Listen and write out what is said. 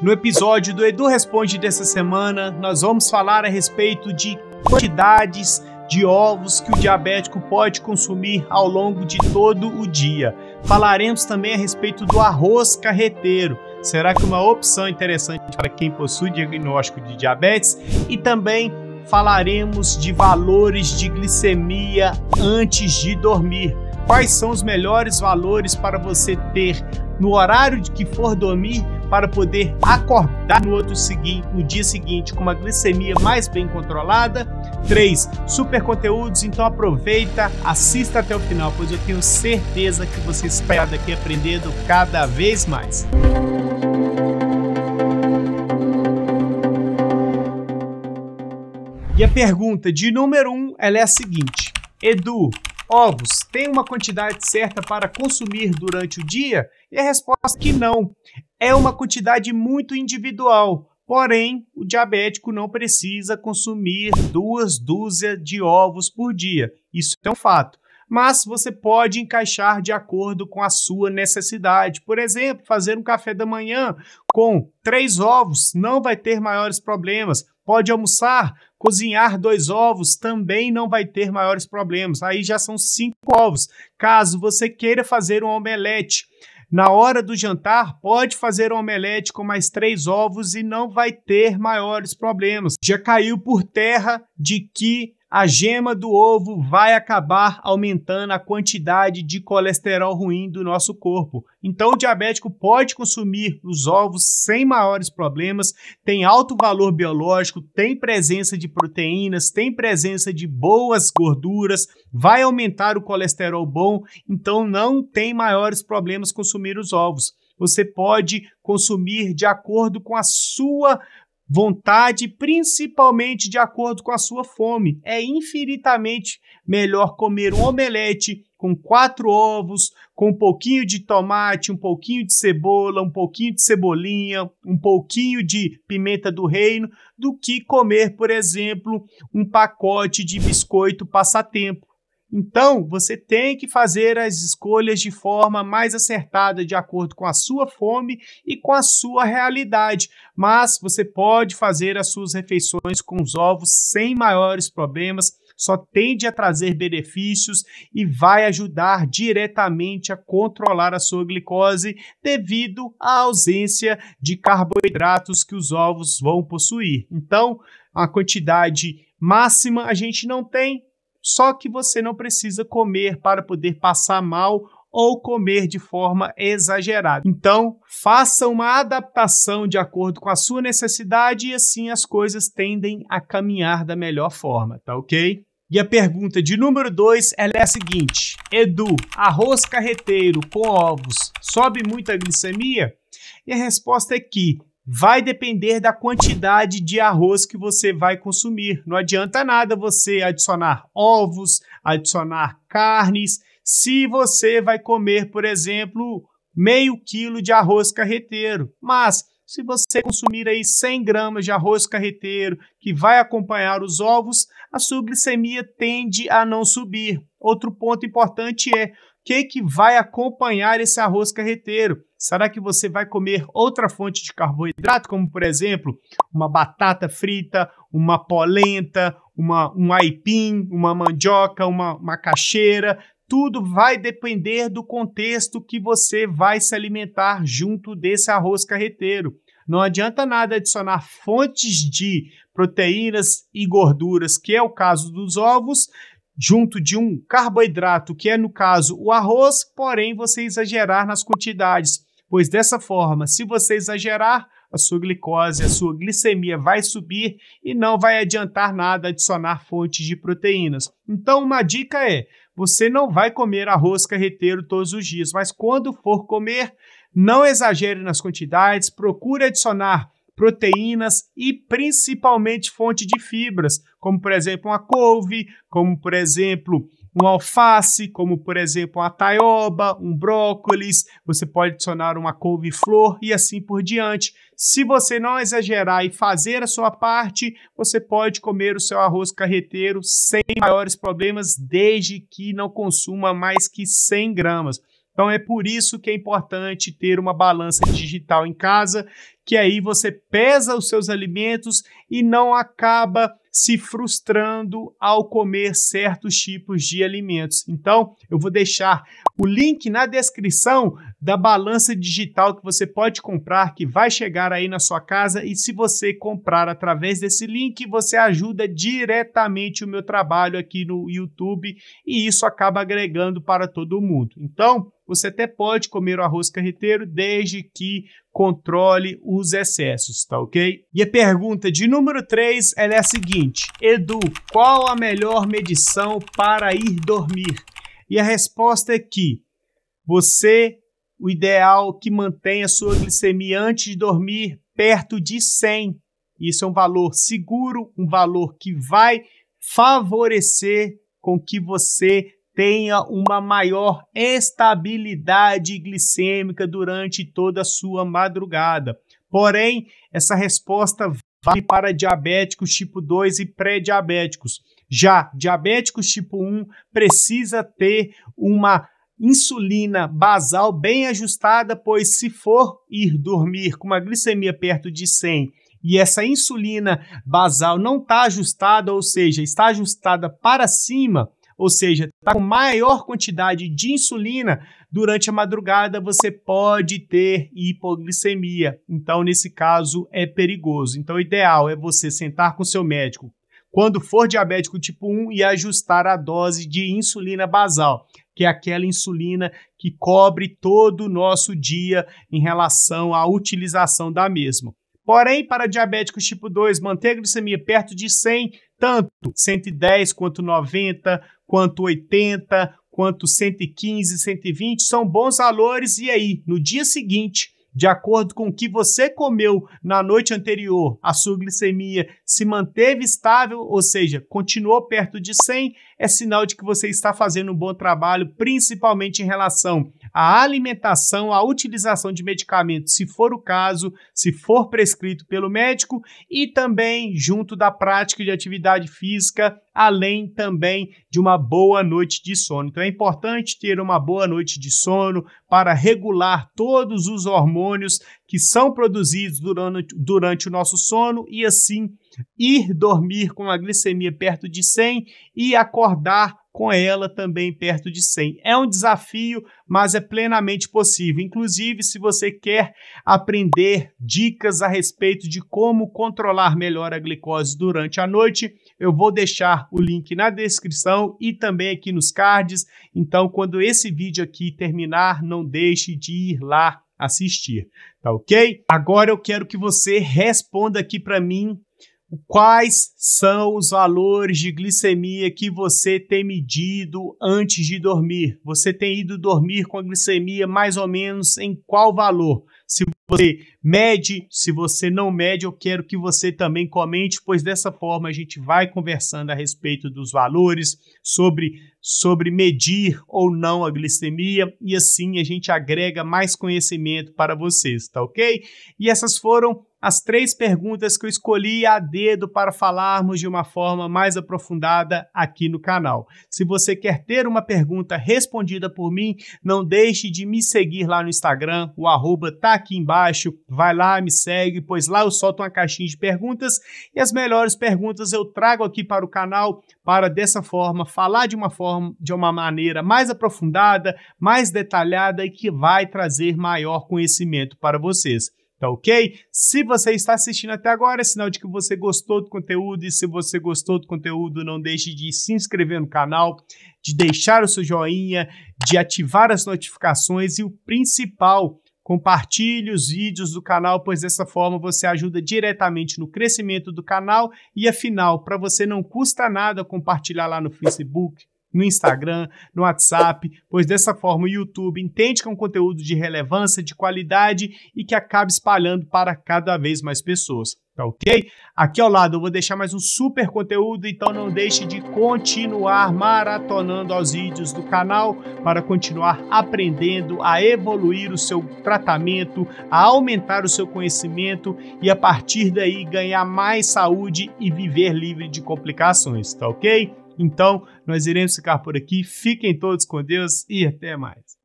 No episódio do Edu Responde dessa semana, nós vamos falar a respeito de quantidades de ovos que o diabético pode consumir ao longo de todo o dia. Falaremos também a respeito do arroz carreteiro. Será que é uma opção interessante para quem possui diagnóstico de diabetes? E também falaremos de valores de glicemia antes de dormir. Quais são os melhores valores para você ter no horário de que for dormir para poder acordar no outro seguinte, no dia seguinte com uma glicemia mais bem controlada. 3. Super conteúdos, então aproveita, assista até o final, pois eu tenho certeza que você está daqui aprendendo cada vez mais. E a pergunta de número 1, um, é a seguinte: Edu, ovos tem uma quantidade certa para consumir durante o dia? E a resposta é que não é uma quantidade muito individual, porém, o diabético não precisa consumir duas dúzias de ovos por dia. Isso é um fato. Mas você pode encaixar de acordo com a sua necessidade. Por exemplo, fazer um café da manhã com três ovos não vai ter maiores problemas. Pode almoçar, cozinhar dois ovos também não vai ter maiores problemas. Aí já são cinco ovos. Caso você queira fazer um omelete, na hora do jantar, pode fazer um omelete com mais três ovos e não vai ter maiores problemas. Já caiu por terra de que a gema do ovo vai acabar aumentando a quantidade de colesterol ruim do nosso corpo. Então, o diabético pode consumir os ovos sem maiores problemas, tem alto valor biológico, tem presença de proteínas, tem presença de boas gorduras, vai aumentar o colesterol bom, então não tem maiores problemas consumir os ovos. Você pode consumir de acordo com a sua vontade, principalmente de acordo com a sua fome. É infinitamente melhor comer um omelete com quatro ovos, com um pouquinho de tomate, um pouquinho de cebola, um pouquinho de cebolinha, um pouquinho de pimenta do reino, do que comer, por exemplo, um pacote de biscoito passatempo. Então, você tem que fazer as escolhas de forma mais acertada, de acordo com a sua fome e com a sua realidade. Mas você pode fazer as suas refeições com os ovos sem maiores problemas, só tende a trazer benefícios e vai ajudar diretamente a controlar a sua glicose devido à ausência de carboidratos que os ovos vão possuir. Então, a quantidade máxima a gente não tem, só que você não precisa comer para poder passar mal ou comer de forma exagerada. Então, faça uma adaptação de acordo com a sua necessidade e assim as coisas tendem a caminhar da melhor forma, tá ok? E a pergunta de número 2 é a seguinte: Edu, arroz carreteiro com ovos sobe muito a glicemia? E a resposta é que vai depender da quantidade de arroz que você vai consumir. Não adianta nada você adicionar ovos, adicionar carnes, se você vai comer, por exemplo, meio quilo de arroz carreteiro. Mas se você consumir aí 100 gramas de arroz carreteiro que vai acompanhar os ovos, a sua glicemia tende a não subir. Outro ponto importante é que, que vai acompanhar esse arroz carreteiro? Será que você vai comer outra fonte de carboidrato, como por exemplo, uma batata frita, uma polenta, uma, um aipim, uma mandioca, uma macaxeira? Tudo vai depender do contexto que você vai se alimentar junto desse arroz carreteiro. Não adianta nada adicionar fontes de proteínas e gorduras, que é o caso dos ovos, junto de um carboidrato, que é no caso o arroz, porém você exagerar nas quantidades, pois dessa forma, se você exagerar, a sua glicose, a sua glicemia vai subir e não vai adiantar nada adicionar fontes de proteínas. Então, uma dica é: você não vai comer arroz carreteiro todos os dias, mas quando for comer, não exagere nas quantidades, procure adicionar proteínas e principalmente fonte de fibras, como por exemplo uma couve, como por exemplo um alface, como por exemplo uma taioba, um brócolis, você pode adicionar uma couve-flor e assim por diante. Se você não exagerar e fazer a sua parte, você pode comer o seu arroz carreteiro sem maiores problemas, desde que não consuma mais que 100 gramas. Então é por isso que é importante ter uma balança digital em casa que aí você pesa os seus alimentos e não acaba se frustrando ao comer certos tipos de alimentos. Então, eu vou deixar o link na descrição da balança digital que você pode comprar, que vai chegar aí na sua casa. E se você comprar através desse link, você ajuda diretamente o meu trabalho aqui no YouTube e isso acaba agregando para todo mundo. Então, você até pode comer o arroz carreteiro desde que controle os excessos, tá ok? E a pergunta de número 3 é a seguinte: Edu, qual a melhor medição para ir dormir? E a resposta é que você o ideal é que mantenha sua glicemia antes de dormir perto de 100. Isso é um valor seguro, um valor que vai favorecer com que você tenha uma maior estabilidade glicêmica durante toda a sua madrugada. Porém, essa resposta vale para diabéticos tipo 2 e pré-diabéticos. Já diabéticos tipo 1 precisa ter uma insulina basal bem ajustada, pois se for ir dormir com uma glicemia perto de 100 e essa insulina basal não está ajustada, ou seja, está ajustada para cima, ou seja, está com maior quantidade de insulina durante a madrugada, você pode ter hipoglicemia. Então, nesse caso, é perigoso. Então, o ideal é você sentar com seu médico quando for diabético tipo 1 e ajustar a dose de insulina basal, que é aquela insulina que cobre todo o nosso dia em relação à utilização da mesma. Porém, para diabéticos tipo 2, manter a glicemia perto de 100, tanto 110 quanto 90, quanto 80, quanto 115, 120, são bons valores. E aí, no dia seguinte, de acordo com o que você comeu na noite anterior, a sua glicemia se manteve estável, ou seja, continuou perto de 100, é sinal de que você está fazendo um bom trabalho, principalmente em relação a alimentação, a utilização de medicamentos, se for o caso, se for prescrito pelo médico, e também junto da prática de atividade física, além também de uma boa noite de sono. Então é importante ter uma boa noite de sono para regular todos os hormônios que são produzidos durante, durante o nosso sono e assim ir dormir com a glicemia perto de 100 e acordar com ela também perto de 100. É um desafio, mas é plenamente possível. Inclusive, se você quer aprender dicas a respeito de como controlar melhor a glicose durante a noite, eu vou deixar o link na descrição e também aqui nos cards. Então, quando esse vídeo aqui terminar, não deixe de ir lá assistir, tá ok? Agora eu quero que você responda aqui para mim Quais são os valores de glicemia que você tem medido antes de dormir? Você tem ido dormir com a glicemia mais ou menos em qual valor? se você mede, se você não mede, eu quero que você também comente, pois dessa forma a gente vai conversando a respeito dos valores, sobre, sobre medir ou não a glicemia, e assim a gente agrega mais conhecimento para vocês, tá ok? E essas foram as três perguntas que eu escolhi a dedo para falarmos de uma forma mais aprofundada aqui no canal. Se você quer ter uma pergunta respondida por mim, não deixe de me seguir lá no Instagram, o arroba tá aqui embaixo, vai lá, me segue, pois lá eu solto uma caixinha de perguntas e as melhores perguntas eu trago aqui para o canal para dessa forma falar de uma forma, de uma maneira mais aprofundada, mais detalhada e que vai trazer maior conhecimento para vocês. Tá ok? Se você está assistindo até agora, é sinal de que você gostou do conteúdo. E se você gostou do conteúdo, não deixe de se inscrever no canal, de deixar o seu joinha, de ativar as notificações e o principal, Compartilhe os vídeos do canal, pois dessa forma você ajuda diretamente no crescimento do canal e afinal, para você não custa nada compartilhar lá no Facebook, no Instagram, no WhatsApp, pois dessa forma o YouTube entende que é um conteúdo de relevância, de qualidade e que acaba espalhando para cada vez mais pessoas tá ok? Aqui ao lado eu vou deixar mais um super conteúdo, então não deixe de continuar maratonando os vídeos do canal para continuar aprendendo a evoluir o seu tratamento, a aumentar o seu conhecimento e a partir daí ganhar mais saúde e viver livre de complicações, tá ok? Então, nós iremos ficar por aqui. Fiquem todos com Deus e até mais.